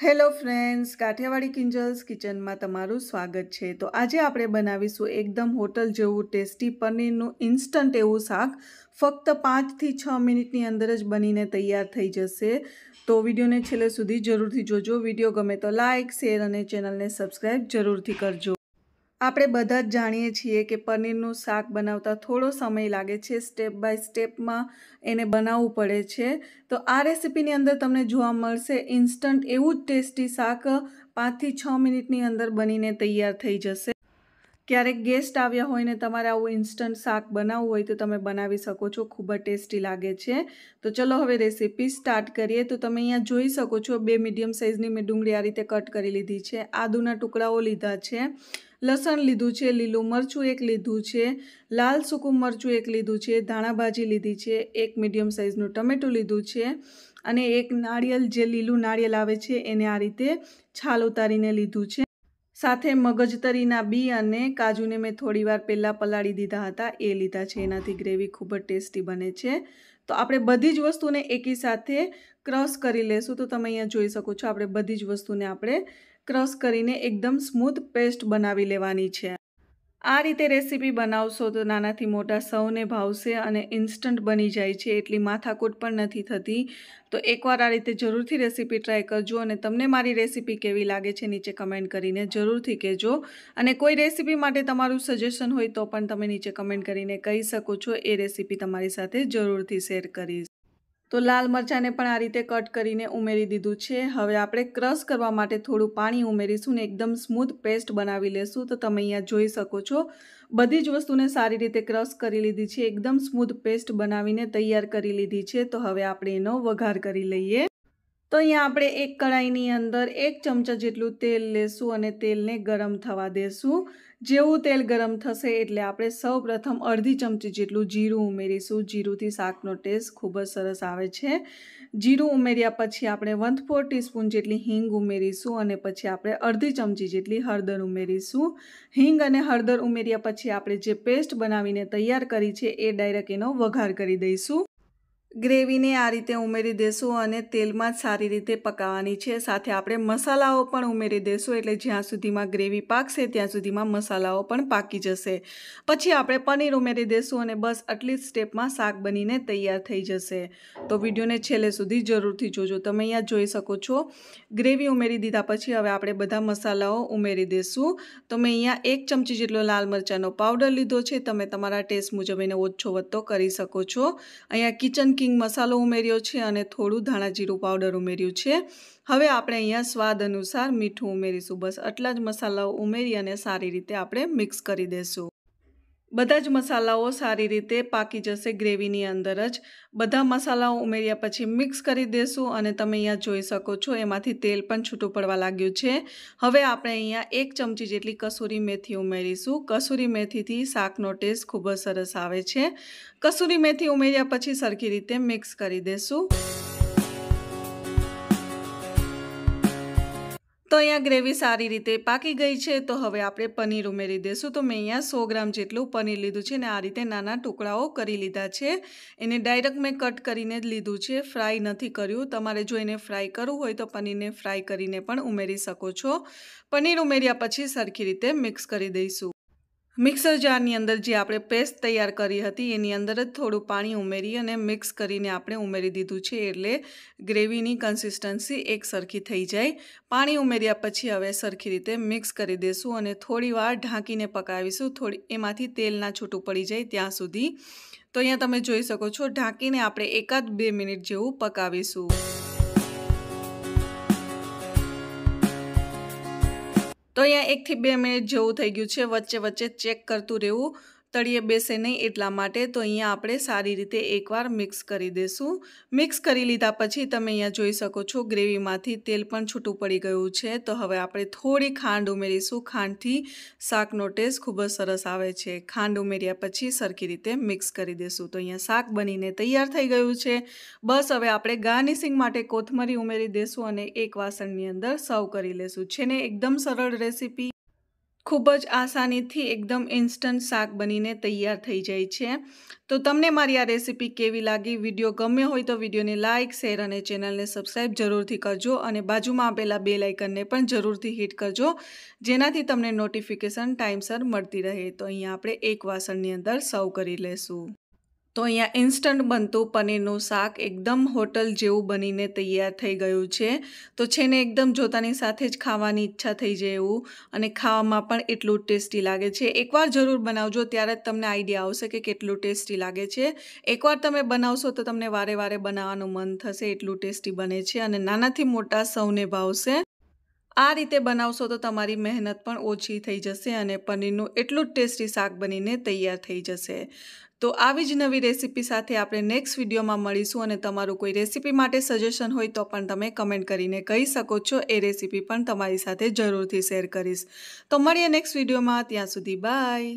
hello friends Kathiawadi કિંજલ્સ કિચનમાં તમારું સ્વાગત છે તો આજે આપણે બનાવીશું એકદમ હોટલ જેવું ટેસ્ટી પનીરનું ઇન્સ્ટન્ટ એવું શાક ફક્ત પાંચથી છ મિનિટની અંદર જ બનીને તૈયાર થઈ જશે તો વિડીયોને છેલ્લે સુધી જરૂરથી જોજો વિડીયો ગમે તો લાઇક શેર અને ચેનલને સબસ્ક્રાઈબ જરૂરથી કરજો આપણે બધા જ જાણીએ છીએ કે પનીરનું શાક બનાવતા થોડો સમય લાગે છે સ્ટેપ બાય સ્ટેપમાં એને બનાવવું પડે છે તો આ રેસીપીની અંદર તમને જોવા મળશે ઇન્સ્ટન્ટ એવું જ ટેસ્ટી શાક પાંચથી છ મિનિટની અંદર બનીને તૈયાર થઈ જશે ક્યારેક ગેસ્ટ આવ્યા હોય ને તમારે આવું ઇન્સ્ટન્ટ શાક બનાવવું હોય તો તમે બનાવી શકો છો ખૂબ જ ટેસ્ટી લાગે છે તો ચલો હવે રેસીપી સ્ટાર્ટ કરીએ તો તમે અહીંયા જોઈ શકો છો બે મીડિયમ સાઇઝની મેં ડુંગળી આ રીતે કટ કરી લીધી છે આદુના ટુકડાઓ લીધા છે લસણ લીધું છે લીલું મરચું એક લીધું છે લાલ સૂકું મરચું એક લીધું છે ધાણાભાજી લીધી છે એક મીડિયમ સાઇઝનું ટમેટું લીધું છે અને એક નાળિયેર જે લીલું નાળિયેર આવે છે એને આ રીતે છાલ ઉતારીને લીધું છે સાથે મગજતરીના બી અને કાજુને મેં થોડીવાર પહેલાં પલાળી દીધા હતા એ લીધા છે એનાથી ગ્રેવી ખૂબ જ ટેસ્ટી બને છે તો આપણે બધી જ વસ્તુને એકી સાથે ક્રશ કરી લેશું તો તમે અહીંયા જોઈ શકો છો આપણે બધી જ વસ્તુને આપણે ક્રશ કરીને એકદમ સ્મૂથ પેસ્ટ બનાવી લેવાની છે આ રીતે રેસીપી બનાવશો તો નાનાથી મોટા સૌને ભાવશે અને ઇન્સ્ટન્ટ બની જાય છે એટલી માથાકૂટ પણ નથી થતી તો એકવાર આ રીતે જરૂરથી રેસીપી ટ્રાય કરજો અને તમને મારી રેસીપી કેવી લાગે છે નીચે કમેન્ટ કરીને જરૂરથી કહેજો અને કોઈ રેસીપી માટે તમારું સજેશન હોય તો પણ તમે નીચે કમેન્ટ કરીને કહી શકો છો એ રેસીપી તમારી સાથે જરૂરથી શેર કરીશ તો લાલ મરચાંને પણ આ રીતે કટ કરીને ઉમેરી દીધું છે હવે આપણે ક્રશ કરવા માટે થોડું પાણી ઉમેરીશું ને એકદમ સ્મૂથ પેસ્ટ બનાવી લેશું તો તમે અહીંયા જોઈ શકો છો બધી જ વસ્તુને સારી રીતે ક્રશ કરી લીધી છે એકદમ સ્મૂથ પેસ્ટ બનાવીને તૈયાર કરી લીધી છે તો હવે આપણે એનો વઘાર કરી લઈએ તો અહીંયા આપણે એક કડાઈની અંદર એક ચમચા જેટલું તેલ લેશું અને તેલને ગરમ થવા દેશું જેવું તેલ ગરમ થશે એટલે આપણે સૌ પ્રથમ અડધી ચમચી જેટલું જીરું ઉમેરીશું જીરુંથી શાકનો ટેસ્ટ ખૂબ જ સરસ આવે છે જીરું ઉમેર્યા પછી આપણે વન ફોર ટીસ્પૂન જેટલી હિંગ ઉમેરીશું અને પછી આપણે અડધી ચમચી જેટલી હળદર ઉમેરીશું હિંગ અને હળદર ઉમેર્યા પછી આપણે જે પેસ્ટ બનાવીને તૈયાર કરી છે એ ડાયરેક્ટ એનો વઘાર કરી દઈશું ગ્રેવીને આ રીતે ઉમેરી દેશું અને તેલમાં જ સારી રીતે પકાવવાની છે સાથે આપણે મસાલાઓ પણ ઉમેરી દેશું એટલે જ્યાં સુધીમાં ગ્રેવી પાકશે ત્યાં સુધીમાં મસાલાઓ પણ પાકી જશે પછી આપણે પનીર ઉમેરી દેશું અને બસ આટલી જ સ્ટેપમાં શાક બનીને તૈયાર થઈ જશે તો વિડીયોને છેલ્લે સુધી જરૂરથી જોજો તમે અહીંયા જોઈ શકો છો ગ્રેવી ઉમેરી દીધા પછી હવે આપણે બધા મસાલાઓ ઉમેરી દેશું તો મેં અહીંયા એક ચમચી જેટલો લાલ મરચાંનો પાવડર લીધો છે તમે તમારા ટેસ્ટ મુજબ એને ઓછો વધતો કરી શકો છો અહીંયા કિચન કિંગ મસાલો ઉમેર્યો છે અને થોડું ધાણા જીરું પાવડર ઉમેર્યું છે હવે આપણે અહીંયા સ્વાદ અનુસાર મીઠું ઉમેરીશું બસ આટલા જ મસાલાઓ ઉમેરી અને સારી રીતે આપણે મિક્સ કરી દઈશું બધા જ મસાલાઓ સારી રીતે પાકી જશે ગ્રેવીની અંદર જ બધા મસાલાઓ ઉમેર્યા પછી મિક્સ કરી દેશું અને તમે અહીંયા જોઈ શકો છો એમાંથી તેલ પણ છૂટું પડવા લાગ્યું છે હવે આપણે અહીંયા એક ચમચી જેટલી કસૂરી મેથી ઉમેરીશું કસૂરી મેથીથી શાકનો ટેસ્ટ ખૂબ જ સરસ આવે છે કસૂરી મેથી ઉમેર્યા પછી સરખી રીતે મિક્સ કરી દેશું તો અહીંયા ગ્રેવી સારી રીતે પાકી ગઈ છે તો હવે આપણે પનીર ઉમેરી દઈશું તો મેં અહીંયા સો ગ્રામ જેટલું પનીર લીધું છે અને આ રીતે નાના ટુકડાઓ કરી લીધા છે એને ડાયરેક્ટ મેં કટ કરીને જ લીધું છે ફ્રાય નથી કર્યું તમારે જો એને ફ્રાય કરવું હોય તો પનીરને ફ્રાય કરીને પણ ઉમેરી શકો છો પનીર ઉમેર્યા પછી સરખી રીતે મિક્સ કરી દઈશું મિક્સર જારની અંદર જે આપણે પેસ્ટ તૈયાર કરી હતી એની અંદર જ થોડું પાણી ઉમેરી અને મિક્સ કરીને આપણે ઉમેરી દીધું છે એટલે ગ્રેવીની કન્સિસ્ટન્સી એક સરખી થઈ જાય પાણી ઉમેર્યા પછી હવે સરખી રીતે મિક્સ કરી દેશું અને થોડીવાર ઢાંકીને પકાવીશું થોડી એમાંથી તેલના છૂટું પડી જાય ત્યાં સુધી તો અહીંયા તમે જોઈ શકો છો ઢાંકીને આપણે એકાદ બે મિનિટ જેવું પકાવીશું તો અહીંયા એકથી બે મિનિટ જેવું થઈ ગયું છે વચ્ચે વચ્ચે ચેક કરતું રહેવું તળીએ બેસે નહીં એટલા માટે તો અહીંયા આપણે સારી રીતે એકવાર મિક્સ કરી દઈશું મિક્સ કરી લીધા પછી તમે અહીંયા જોઈ શકો છો ગ્રેવીમાંથી તેલ પણ છૂટું પડી ગયું છે તો હવે આપણે થોડી ખાંડ ઉમેરીશું ખાંડથી શાકનો ટેસ્ટ ખૂબ જ સરસ આવે છે ખાંડ ઉમેર્યા પછી સરખી રીતે મિક્સ કરી દઈશું તો અહીંયા શાક બનીને તૈયાર થઈ ગયું છે બસ હવે આપણે ગાર્નિશિંગ માટે કોથમરી ઉમેરી દઈશું અને એક વાસણની અંદર સર્વ કરી લેશું છે ને એકદમ સરળ રેસીપી ખૂબ જ આસાનીથી એકદમ ઇન્સ્ટન્ટ શાક બનીને તૈયાર થઈ જાય છે તો તમને મારી આ રેસીપી કેવી લાગી વિડીયો ગમ્યો હોય તો વિડીયોને લાઇક શેર અને ચેનલને સબસ્ક્રાઈબ જરૂરથી કરજો અને બાજુમાં આપેલા બે લાઇકનને પણ જરૂરથી હિટ કરજો જેનાથી તમને નોટિફિકેશન ટાઈમસર મળતી રહે તો અહીંયા આપણે એક વાસણની અંદર સર્વ કરી લેશું તો અહીંયા ઇન્સ્ટન્ટ બનતું પનીરનું શાક એકદમ હોટલ જેવું બનીને તૈયાર થઈ ગયું છે તો છે ને એકદમ જોતાની સાથે જ ખાવાની ઈચ્છા થઈ જાય એવું અને ખાવામાં પણ એટલું ટેસ્ટી લાગે છે એકવાર જરૂર બનાવજો ત્યારે જ તમને આઈડિયા આવશે કે કેટલું ટેસ્ટી લાગે છે એકવાર તમે બનાવશો તો તમને વારે વારે બનાવવાનું મન થશે એટલું ટેસ્ટી બને છે અને નાનાથી મોટા સૌને ભાવશે આ રીતે બનાવશો તો તમારી મહેનત પણ ઓછી થઈ જશે અને પનીરનું એટલું જ ટેસ્ટી શાક બનીને તૈયાર થઈ જશે તો આવી જ નવી રેસીપી સાથે આપણે નેક્સ્ટ વિડીયોમાં મળીશું અને તમારું કોઈ રેસીપી માટે સજેશન હોય તો પણ તમે કમેન્ટ કરીને કહી શકો છો એ રેસીપી પણ તમારી સાથે જરૂરથી શેર કરીશ તો મળીએ નેક્સ્ટ વિડીયોમાં ત્યાં સુધી બાય